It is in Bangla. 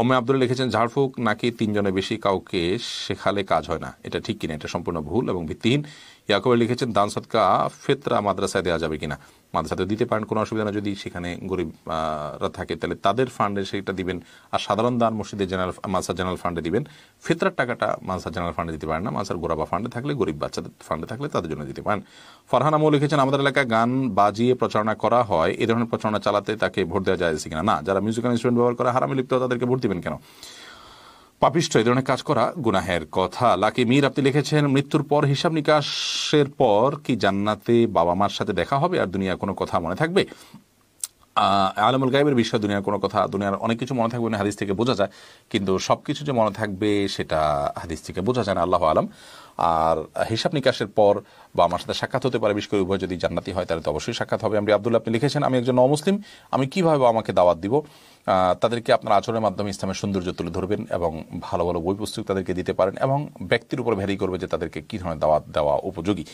ওমে আব্দুল লিখেছেন ঝাড়ফুঁক নাকি তিনজনের বেশি কাউকে শেখালে কাজ হয় না এটা ঠিক কিনা এটা সম্পূর্ণ ভুল এবং ভিত্তিহীন ইয়াকুবে লিখেছেন দান সৎকা ফেতরা মাদ্রাসায় দেওয়া যাবে কিনা মাদ্রাসাতে দিতে পারেন কোনো অসুবিধা না যদি সেখানে গরিবরা থাকে তাহলে তাদের ফান্ডে সেটা দিবেন আর সাধারণ দান মসজিদে জেনারেল মাসার জেনারেল ফান্ডে দিবেন ফিতরার টাকাটা মাসার জেনারেল ফান্ডে দিতে পারেন না মাসার গোরাবা ফান্ডে থাকলে গরিব বাচ্চাদের ফান্ডে থাকলে তাদের জন্য দিতে পারেন ফরহান আমল লিখেছেন আমাদের এলাকায় গান বাজিয়ে প্রচারণা করা হয় এ ধরনের প্রচারণা চালাতে তাকে ভোট দেওয়া যায় কিনা না যারা মিউজিক্যাল ইনস্ট্রুমেন্ট ব্যবহার করে হারামে লিপ্ত তাদেরকে ভোট দিবেন কেন পাপিষ্ট এই ধরনের কাজ করা গুনাহের কথা লাকি মীর আপনি লিখেছেন মৃত্যুর পর হিসাব নিকাশের পর কি জান্নাতে বাবা মার সাথে দেখা হবে আর দুনিয়ার কোনো কথা মনে থাকবে আলমুল গাইবের বিষয় দুনিয়ার কোনো কথা দুনিয়ার অনেক কিছু মনে থাকবে না হাদিস থেকে বোঝা যায় কিন্তু সব কিছু যে মনে থাকবে সেটা হাদিস থেকে বোঝা যায় না আল্লাহ আলম আর হিসাব নিকাশের পর বা আমার সাথে সাক্ষাৎ হতে পারে বিশেষ করে উভয় যদি জান্নাতি হয় তাহলে তো অবশ্যই সাক্ষাৎ হবে আমি আবদুল্লা আপনি লিখেছেন আমি একজন অমুসলিম আমি কীভাবে আমাকে দাওয়াত দিব তাদেরকে আপনার আচরণের মাধ্যমে ইসলামের সৌন্দর্য তুলে ধরবেন এবং ভালো ভালো বই পুস্তক তাদেরকে দিতে পারেন এবং ব্যক্তির উপর ভ্যারি করবে যে তাদেরকে কী ধরনের দাওয়াত দেওয়া উপযোগী